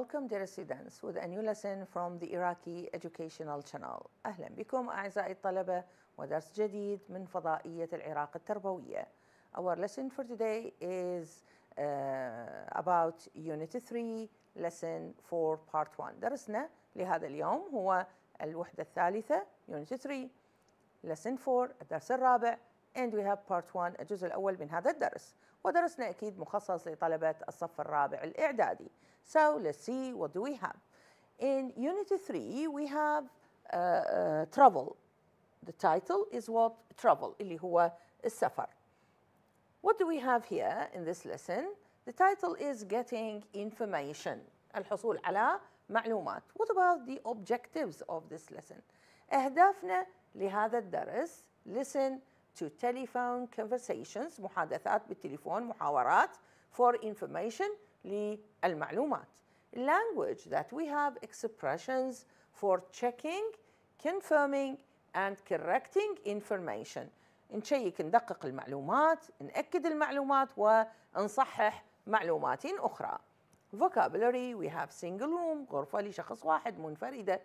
Welcome dear students with a new lesson from the Iraqi Educational Channel أهلا بكم أعزائي الطلبة ودرس جديد من فضائية العراق التربوية Our lesson for today is uh, about Unit 3 Lesson 4 Part 1 درسنا لهذا اليوم هو الوحدة الثالثة Unit 3 Lesson 4 الدرس الرابع and we have part 1 الجزء الأول من هذا الدرس ودرسنا أكيد مخصص لطلبات الصف الرابع الإعدادي So let's see what do we have In unit 3 we have uh, uh, travel The title is what travel اللي هو السفر What do we have here in this lesson? The title is getting information الحصول على معلومات What about the objectives of this lesson? أهدافنا لهذا الدرس Listen to telephone conversations محادثات بالتليفون محاورات for information للمعلومات language that we have expressions for checking confirming and correcting information نشيك ندقق المعلومات نأكد المعلومات ونصحح معلومات أخرى vocabulary we have single room غرفة لشخص واحد منفردة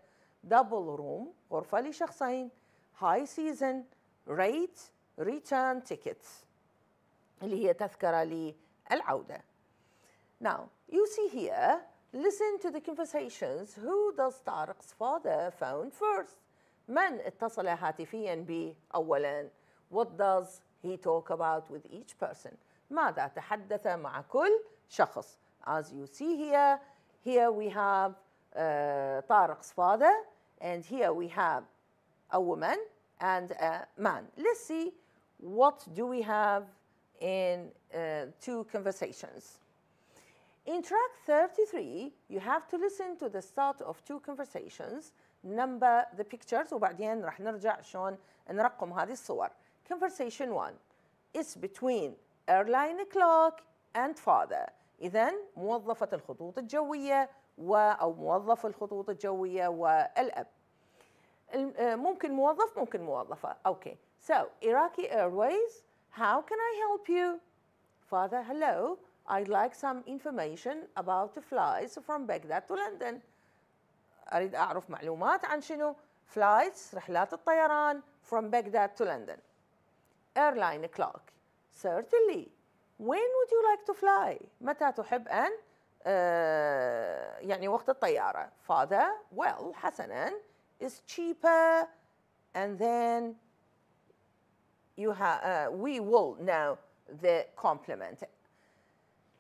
double room غرفة لشخصين high season rate return tickets اللي هي تذكرة للعودة. Now, you see here, listen to the conversations. Who does Tariq's father phone first? من اتصل هاتفيا به أولا؟ What does he talk about with each person? ماذا تحدث مع كل شخص؟ As you see here, here we have uh, Tariq's father and here we have a woman and a man. Let's see what do we have in uh, two conversations? In track 33, you have to listen to the start of two conversations, number the pictures, وبعدين راح نرجع شلون نرقم هذه الصور. Conversation 1 is between airline clerk and father. إذا موظفة الخطوط الجوية و أو موظف الخطوط الجوية والأب. ممكن موظف ممكن موظفة. أوكي. So Iraqi Airways, how can I help you? Father, hello, I'd like some information about the flights from Baghdad to London. أريد أعرف معلومات عن شنو؟ flights, رحلات الطيران from Baghdad to London. Airline clock, certainly. When would you like to fly? متى تحب أن uh, يعني وقت الطيارة. Father, well, حسنا, is cheaper and then you uh, we will know the complement.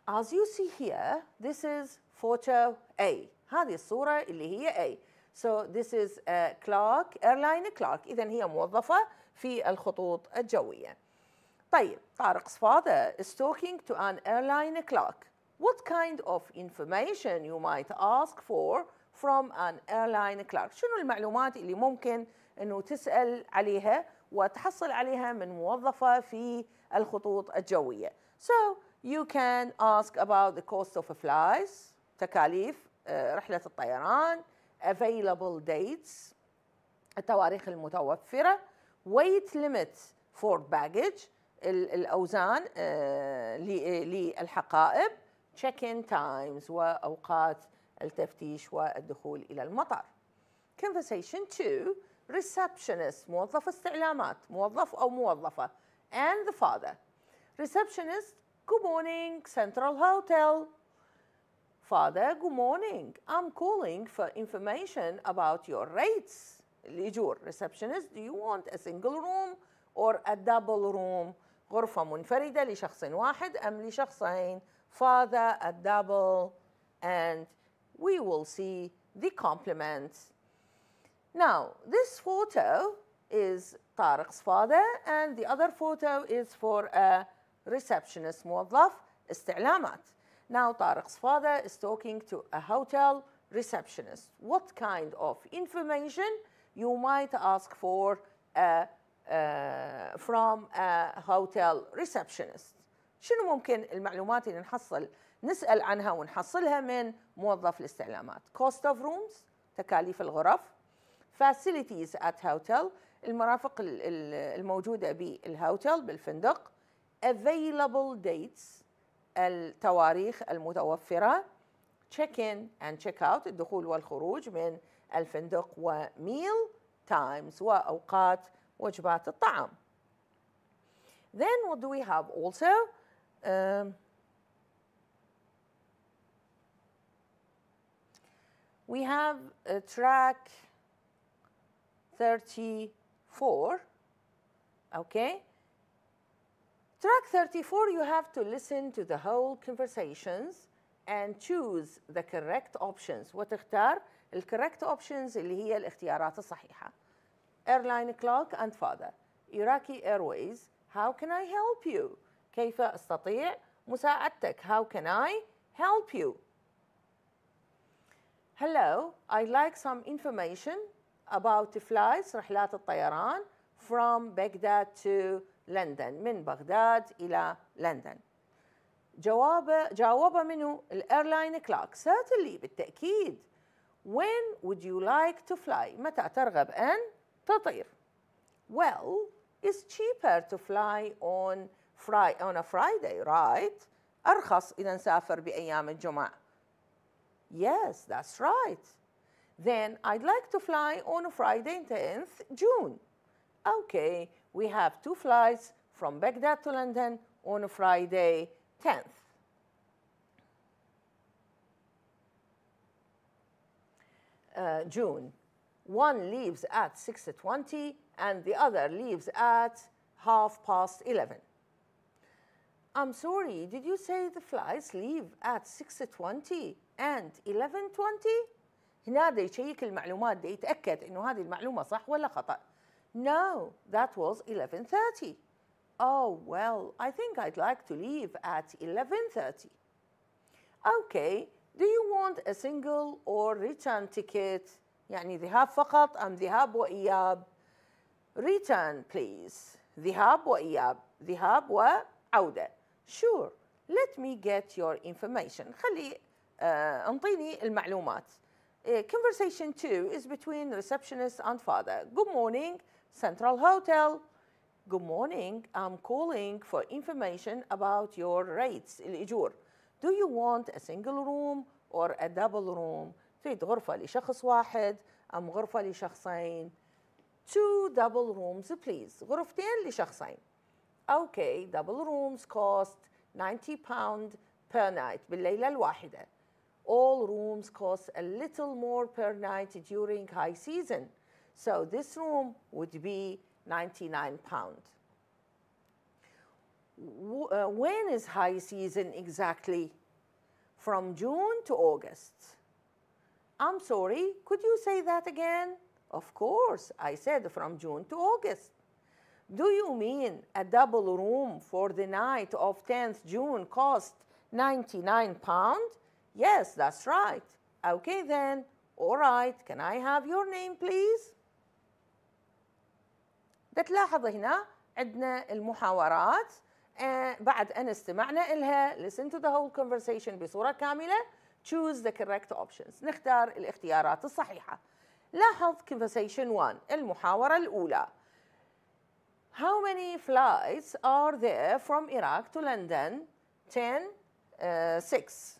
As you see here, this is photo A. هذه الصورة اللي هي A. So this is a uh, clerk, airline Clark. إذا هي موظفة في الخطوط الجوية. طيب Tariq's father is talking to an airline clerk. What kind of information you might ask for from an airline clerk? شنو المعلومات اللي ممكن أنه تسأل عليها وتحصل عليها من موظفة في الخطوط الجوية. So you can ask about the cost of flights تكاليف آه، رحلة الطيران available dates التواريخ المتوفرة weight limit for baggage الأوزان آه، للحقائب check-in times وأوقات التفتيش والدخول إلى المطار. Conversation 2 receptionist موظف استعلامات موظف أو موظفة and the father receptionist good morning central hotel father good morning I'm calling for information about your rates الإيجور receptionist do you want a single room or a double room غرفة منفردة لشخص واحد أم لشخصين father a double and we will see the compliments now, this photo is Tariq's father and the other photo is for a receptionist موظف استعلامات. Now Tariq's father is talking to a hotel receptionist. What kind of information you might ask for a, a, from a hotel receptionist شنو ممكن المعلومات اللي نحصل نسأل عنها ونحصلها من موظف الاستعلامات cost of rooms تكاليف الغرف facilities at hotel المرافق الموجودة بالهوتل بالفندق available dates التواريخ المتوفرة check in and check out الدخول والخروج من الفندق وميل times وأوقات وجبات الطعام Then what do we have also? Um, we have a track 34, okay? Track 34, you have to listen to the whole conversations and choose the correct options وتختار correct options اللي هي الاختيارات الصحيحة. Airline clock and father. Iraqi Airways. How can I help you? كيف أستطيع مساعدتك? How can I help you? Hello, I'd like some information about flights رحلات الطيران from Baghdad to London من بغداد إلى لندن جواب جاوبه منه الايرلاين كلاك certainly بالتاكيد when would you like to fly متى ترغب ان تطير well it's cheaper to fly on Friday on a Friday right ارخص اذا نسافر بايام الجمعه yes that's right Then I'd like to fly on Friday 10th June. Okay, we have two flights from Baghdad to London on Friday 10th. Uh, June. One leaves at 6.20 and the other leaves at half past 11. I'm sorry, did you say the flights leave at 6.20 and 11.20? هنا ده يشيك المعلومات ده يتاكد انه هذه المعلومه صح ولا خطا No, that was 11:30. Oh, well, I think I'd like to leave at 11:30. Okay, do you want a single or return ticket? يعني ذهاب فقط أم ذهاب وإياب؟ Return, please. ذهاب وإياب. ذهاب وعودة. Sure, let me get your information. خلي uh, انطيني المعلومات. Eh, conversation two is between receptionist and father. Good morning, Central Hotel. Good morning, I'm calling for information about your rates, الإيجور. Do you want a single room or a double room? تريد غرفة لشخص واحد أم غرفة لشخصين؟ Two double rooms please. غرفتين لشخصين. Okay, double rooms cost 90 pound per night بالليلة الواحدة all rooms cost a little more per night during high season. So this room would be 99 pound. Uh, when is high season exactly? From June to August. I'm sorry, could you say that again? Of course, I said from June to August. Do you mean a double room for the night of 10th June cost 99 pound? Yes, that's right. Okay then, all right, can I have your name please? بتلاحظ هنا عندنا المحاورات بعد أن استمعنا إلها listen to the whole conversation بصورة كاملة choose the correct options نختار الاختيارات الصحيحة لاحظ conversation one المحاورة الأولى How many flights are there from Iraq to London? 10, uh, 6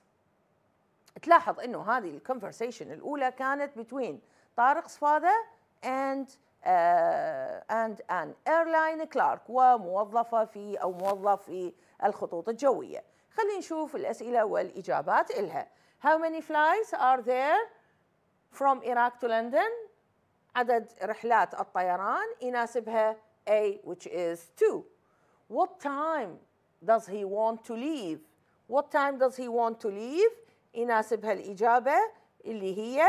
تلاحظ انه هذه الكونفرسيشن الاولى كانت بين طارق صفاده اند اند ان ايرلاين كلارك وموظفه في او موظف في الخطوط الجويه خلينا نشوف الاسئله والاجابات الها How many flights are there from Iraq to London? عدد رحلات الطيران يناسبها A which is 2. What time does he want to leave? What time does he want to leave? يناسبها الإجابة اللي هي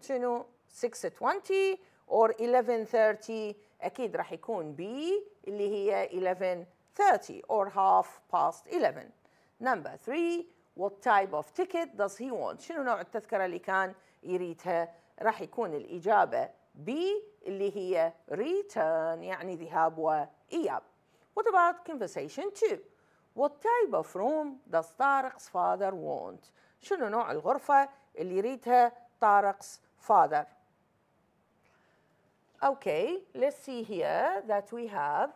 شنو 620 or 1130 أكيد راح يكون B اللي هي 1130 or half past 11 number 3 what type of ticket does he want شنو نوع التذكرة اللي كان يريدها راح يكون الإجابة B اللي هي return يعني ذهاب وإياب what about conversation 2 What type of room does Tarek's father want? شنو نوع الغرفة اللي يريدها Tarek's father? Okay, let's see here that we have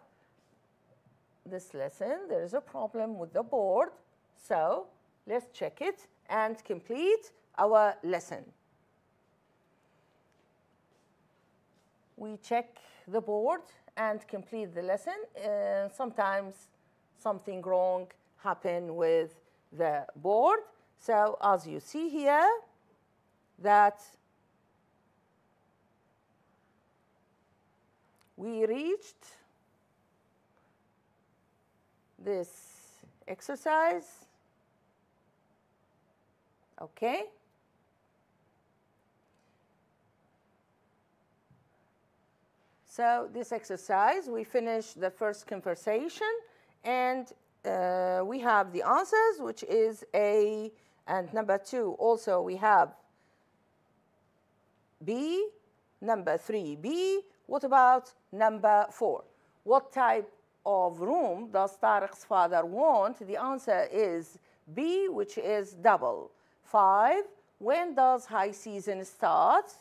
this lesson. There is a problem with the board. So let's check it and complete our lesson. We check the board and complete the lesson. Uh, sometimes something wrong happen with the board. So as you see here, that we reached this exercise. Okay. So this exercise, we finished the first conversation and uh, we have the answers, which is A, and number two, also we have B, number three, B. What about number four? What type of room does Tariq's father want? The answer is B, which is double. Five, when does high season start?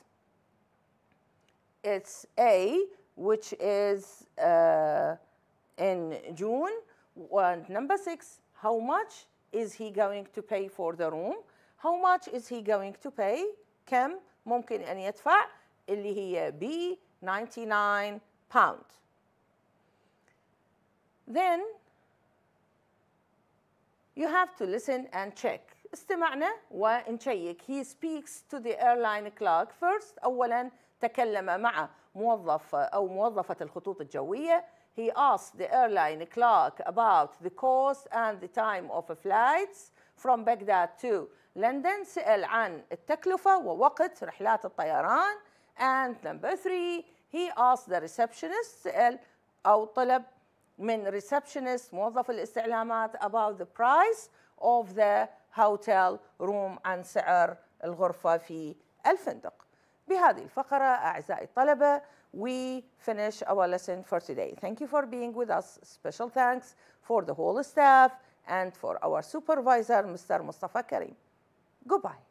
It's A, which is uh, in June. And number six, how much is he going to pay for the room? How much is he going to pay? كم ممكن أن يدفع اللي هي B 99 pound. Then you have to listen and check. استمعنا ونشيك. He speaks to the airline clerk first. أولا تكلم مع موظف أو موظفة الخطوط الجوية he asked the airline clerk about the cost and the time of flights from Baghdad to London. سأل عن التكلفة ووقت رحلات الطيران and number three he asked the receptionist سأل أو طلب من receptionist موظف الاستعلامات about the price of the hotel room عن سعر الغرفة في الفندق بهذه الفقرة أعزائي الطلبة we finish our lesson for today. Thank you for being with us. Special thanks for the whole staff and for our supervisor, Mr. Mustafa Karim. Goodbye.